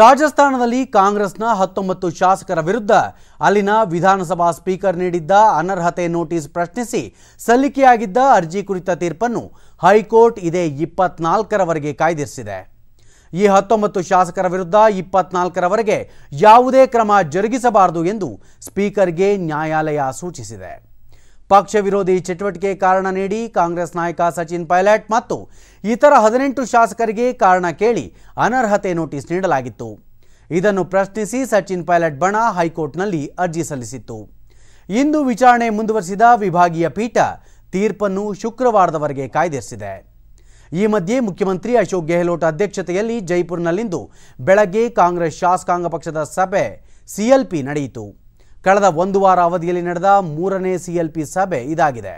ರಾಜಸ್ಥಾನದಲ್ಲಿ ಕಾಂಗ್ರೆಸ್ನ ಹತ್ತೊಂಬತ್ತು ಶಾಸಕರ ವಿರುದ್ಧ ಅಲ್ಲಿನ ವಿಧಾನಸಭಾ ಸ್ಪೀಕರ್ ನೀಡಿದ್ದ ಅನರ್ಹತೆ ನೋಟಿಸ್ ಪ್ರಶ್ನಿಸಿ ಸಲ್ಲಿಕೆಯಾಗಿದ್ದ ಅರ್ಜಿ ಕುರಿತ ತೀರ್ಪನ್ನು ಹೈಕೋರ್ಟ್ ಇದೇ ಇಪ್ಪತ್ನಾಲ್ಕರವರೆಗೆ ಕಾಯ್ದಿರಿಸಿದೆ ಈ ಹತ್ತೊಂಬತ್ತು ಶಾಸಕರ ವಿರುದ್ಧ ಇಪ್ಪತ್ನಾಲ್ಕರವರೆಗೆ ಯಾವುದೇ ಕ್ರಮ ಜರುಗಿಸಬಾರದು ಎಂದು ಸ್ಪೀಕರ್ಗೆ ನ್ಯಾಯಾಲಯ ಸೂಚಿಸಿದೆ ಪಕ್ಷ ವಿರೋಧಿ ಚಟುವಟಿಕೆ ಕಾರಣ ನೀಡಿ ಕಾಂಗ್ರೆಸ್ ನಾಯಕ ಸಚಿನ್ ಪೈಲಟ್ ಮತ್ತು ಇತರ ಹದಿನೆಂಟು ಶಾಸಕರಿಗೆ ಕಾರಣ ಕೇಳಿ ಅನರ್ಹತೆ ನೋಟಿಸ್ ನೀಡಲಾಗಿತ್ತು ಇದನ್ನು ಪ್ರಶ್ನಿಸಿ ಸಚಿನ್ ಪೈಲಟ್ ಬಣ ಹೈಕೋರ್ಟ್ನಲ್ಲಿ ಅರ್ಜಿ ಸಲ್ಲಿಸಿತ್ತು ಇಂದು ವಿಚಾರಣೆ ಮುಂದುವರಿಸಿದ ವಿಭಾಗೀಯ ಪೀಠ ತೀರ್ಪನ್ನು ಶುಕ್ರವಾರದವರೆಗೆ ಕಾಯ್ದಿರಿಸಿದೆ ಈ ಮಧ್ಯೆ ಮುಖ್ಯಮಂತ್ರಿ ಅಶೋಕ್ ಗೆಹ್ಲೋಟ್ ಅಧ್ಯಕ್ಷತೆಯಲ್ಲಿ ಜೈಪುರ್ನಲ್ಲಿಂದು ಬೆಳಗ್ಗೆ ಕಾಂಗ್ರೆಸ್ ಶಾಸಕಾಂಗ ಪಕ್ಷದ ಸಭೆ ಸಿಎಲ್ಪಿ ನಡೆಯಿತು ಕಳೆದ ಒಂದು ವಾರ ಅವಧಿಯಲ್ಲಿ ನಡೆದ ಮೂರನೇ ಸಿಎಲ್ಪಿ ಸಭೆ ಇದಾಗಿದೆ